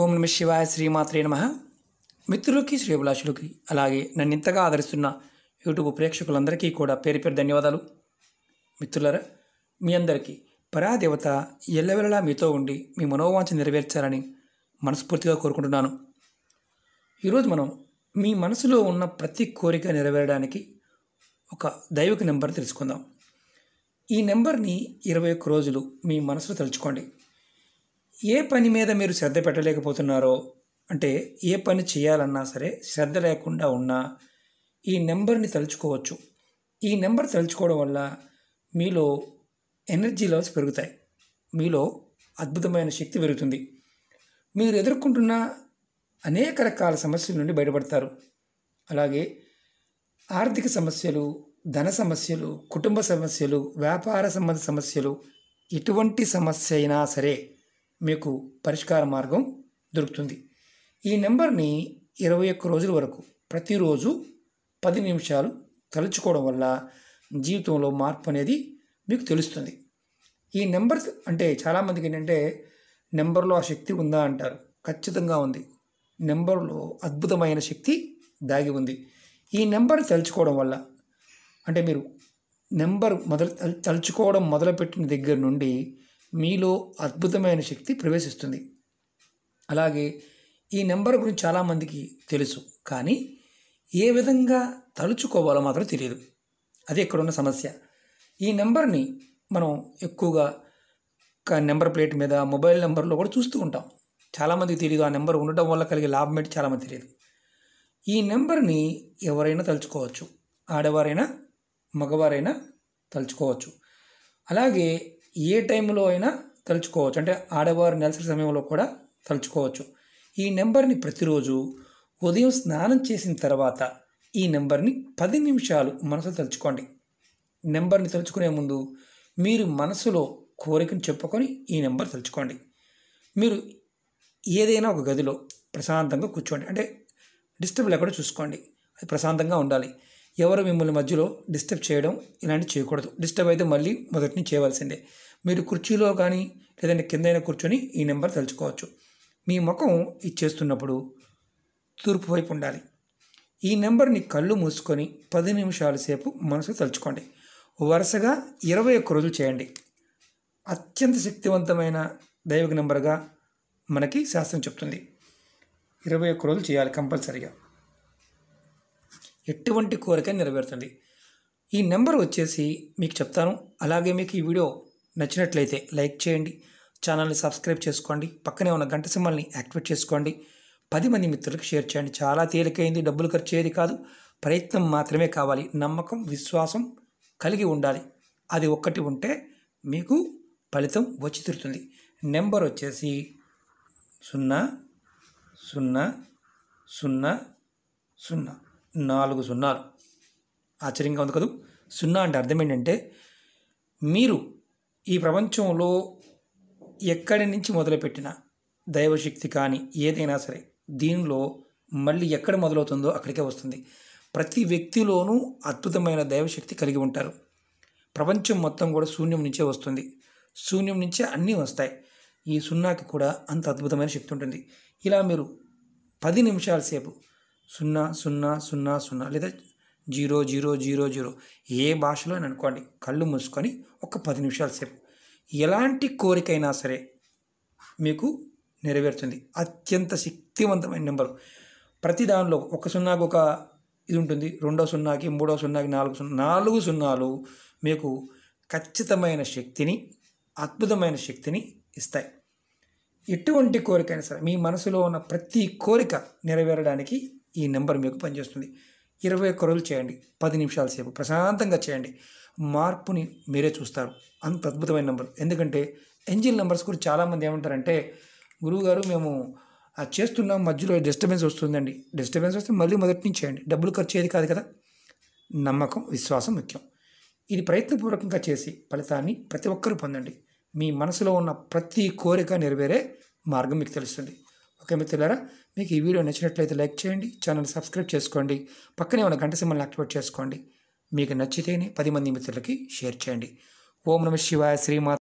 ఓం నమ శివాయ శ్రీమాత్రే నమ మిత్రులకి అభిలాషులకి అలాగే నన్ను ఇంతగా ఆదరిస్తున్న యూట్యూబ్ ప్రేక్షకులందరికీ కూడా పేరు పేరు ధన్యవాదాలు మిత్రులరా మీ అందరికీ పరాదేవత ఎల్లవెల్లలా మీతో ఉండి మీ మనోవాంఛ నెరవేర్చాలని మనస్ఫూర్తిగా కోరుకుంటున్నాను ఈరోజు మనం మీ మనసులో ఉన్న ప్రతి కోరిక నెరవేరడానికి ఒక దైవిక నెంబర్ తెలుసుకుందాం ఈ నెంబర్ని ఇరవై ఒక్క రోజులు మీ మనసులో తలుచుకోండి ఏ పని మీద మీరు శ్రద్ధ పెట్టలేకపోతున్నారో అంటే ఏ పని చేయాలన్నా సరే శ్రద్ధ లేకుండా ఉన్నా ఈ నెంబర్ని తలుచుకోవచ్చు ఈ నెంబర్ తలుచుకోవడం వల్ల మీలో ఎనర్జీ లెవెల్స్ పెరుగుతాయి మీలో అద్భుతమైన శక్తి పెరుగుతుంది మీరు ఎదుర్కొంటున్న అనేక రకాల సమస్యల నుండి బయటపడతారు అలాగే ఆర్థిక సమస్యలు ధన సమస్యలు కుటుంబ సమస్యలు వ్యాపార సంబంధ సమస్యలు ఎటువంటి సమస్య అయినా సరే మీకు పరిష్కార మార్గం దొరుకుతుంది ఈ నెంబర్ని ఇరవై ఒక్క రోజుల వరకు ప్రతిరోజు పది నిమిషాలు తలుచుకోవడం వల్ల జీవితంలో మార్పు అనేది మీకు తెలుస్తుంది ఈ నెంబర్ అంటే చాలామందికి ఏంటంటే నెంబర్లో ఆ శక్తి ఉందా అంటారు ఖచ్చితంగా ఉంది నెంబర్లో అద్భుతమైన శక్తి దాగి ఉంది ఈ నెంబర్ తలుచుకోవడం వల్ల అంటే మీరు నెంబర్ మొదలు తలుచుకోవడం మొదలుపెట్టిన దగ్గర నుండి మీలో అద్భుతమైన శక్తి ప్రవేశిస్తుంది అలాగే ఈ నెంబర్ గురించి చాలామందికి తెలుసు కానీ ఏ విధంగా తలుచుకోవాలో మాత్రం తెలియదు అది ఇక్కడ ఉన్న సమస్య ఈ నెంబర్ని మనం ఎక్కువగా నెంబర్ ప్లేట్ మీద మొబైల్ నెంబర్లో కూడా చూస్తూ ఉంటాం చాలామందికి తెలియదు ఆ నెంబర్ ఉండటం వల్ల కలిగే లాభం ఏంటి చాలామంది తెలియదు ఈ నెంబర్ని ఎవరైనా తలుచుకోవచ్చు ఆడవారైనా మగవారైనా తలుచుకోవచ్చు అలాగే ఏ టైంలో అయినా తలుచుకోవచ్చు అంటే ఆడవారు నెలసరి సమయంలో కూడా తలుచుకోవచ్చు ఈ నెంబర్ని ప్రతిరోజు ఉదయం స్నానం చేసిన తర్వాత ఈ నెంబర్ని పది నిమిషాలు మనసు తలుచుకోండి నెంబర్ని తలుచుకునే ముందు మీరు మనసులో కోరికను చెప్పుకొని ఈ నెంబర్ తలుచుకోండి మీరు ఏదైనా ఒక గదిలో ప్రశాంతంగా కూర్చోండి అంటే డిస్టర్బ్ లేకుండా చూసుకోండి అది ప్రశాంతంగా ఉండాలి ఎవరు మిమ్మల్ని మధ్యలో డిస్టర్బ్ చేయడం ఇలాంటివి చేయకూడదు డిస్టర్బ్ అయితే మళ్ళీ మొదటిని చేయవలసిందే మీరు కుర్చీలో కానీ లేదంటే కిందైనా కూర్చొని ఈ నెంబర్ తలుచుకోవచ్చు మీ ముఖం ఇచ్చేస్తున్నప్పుడు తూర్పు వైపు ఉండాలి ఈ నెంబర్ని కళ్ళు మూసుకొని పది నిమిషాల సేపు మనసు తలుచుకోండి వరుసగా ఇరవై ఒక్క రోజులు చేయండి అత్యంత శక్తివంతమైన దైవిక నెంబర్గా మనకి శాస్త్రం చెప్తుంది ఇరవై ఒక్క రోజులు చేయాలి కంపల్సరీగా ఎటువంటి కోరిక నెరవేరుతుంది ఈ నెంబర్ వచ్చేసి మీకు చెప్తాను అలాగే మీకు ఈ వీడియో నచ్చినట్లయితే లైక్ చేయండి ఛానల్ని సబ్స్క్రైబ్ చేసుకోండి పక్కనే ఉన్న గంట సింబల్ని యాక్టివేట్ చేసుకోండి పది మంది మిత్రులకు షేర్ చేయండి చాలా తేలికైంది డబ్బులు ఖర్చు కాదు ప్రయత్నం మాత్రమే కావాలి నమ్మకం విశ్వాసం కలిగి ఉండాలి అది ఒక్కటి ఉంటే మీకు ఫలితం వచ్చి తిరుతుంది నెంబర్ వచ్చేసి సున్నా సున్నా సున్నా సున్నా నాలుగు సున్నాలు ఆశ్చర్యంగా ఉంది కదూ సున్నా అంటే అర్థం ఏంటంటే మీరు ఈ ప్రపంచంలో ఎక్కడి నుంచి మొదలుపెట్టిన దైవశక్తి కానీ ఏదైనా సరే దీనిలో మళ్ళీ ఎక్కడ మొదలవుతుందో అక్కడికే వస్తుంది ప్రతి వ్యక్తిలోనూ అద్భుతమైన దైవశక్తి కలిగి ఉంటారు ప్రపంచం మొత్తం కూడా శూన్యం నుంచే వస్తుంది శూన్యం నుంచే అన్నీ వస్తాయి ఈ సున్నాకి కూడా అంత అద్భుతమైన శక్తి ఉంటుంది ఇలా మీరు పది నిమిషాల సేపు సున్నా సున్నా సున్నా సున్నా లేదా జీరో జీరో జీరో జీరో ఏ భాషలో అనుకోండి కళ్ళు మూసుకొని ఒక పది నిమిషాలు సేపు ఎలాంటి కోరికైనా సరే మీకు నెరవేరుతుంది అత్యంత శక్తివంతమైన నెంబరు ప్రతి దానిలో ఒక సున్నాకి ఒక ఇది ఉంటుంది రెండో సున్నాకి మూడో సున్నాకి నాలుగు సున్నా నాలుగు సున్నాలు మీకు ఖచ్చితమైన శక్తిని అద్భుతమైన శక్తిని ఇస్తాయి ఎటువంటి కోరికైనా సరే మీ మనసులో ఉన్న ప్రతి కోరిక నెరవేరడానికి ఈ నెంబర్ మీకు పనిచేస్తుంది ఇరవై ఒక్క రోజులు చేయండి పది నిమిషాల సేపు ప్రశాంతంగా చేయండి మార్పుని మీరే చూస్తారు అంత అద్భుతమైన నెంబర్ ఎందుకంటే ఎంజిన్ నెంబర్స్ కూడా చాలామంది ఏమంటారంటే గురువుగారు మేము చేస్తున్నాం మధ్యలో డిస్టర్బెన్స్ వస్తుందండి డిస్టర్బెన్స్ వస్తే మళ్ళీ మొదటి నుంచి చేయండి డబ్బులు ఖర్చు చేయదు కాదు కదా నమ్మకం విశ్వాసం ముఖ్యం ఇది ప్రయత్నపూర్వకంగా చేసి ఫలితాన్ని ప్రతి ఒక్కరూ పొందండి మీ మనసులో ఉన్న ప్రతి కోరిక నెరవేరే మార్గం మీకు తెలుస్తుంది ఓకే మిత్రులారా మీకు ఈ వీడియో నచ్చినట్లయితే లైక్ చేయండి ఛానల్ సబ్స్క్రైబ్ చేసుకోండి పక్కనే ఉన్న గంట సింబల్ని యాక్టివేట్ చేసుకోండి మీకు నచ్చితేనే పది మంది మిత్రులకి షేర్ చేయండి ఓం నమ శివాయ శ్రీమాత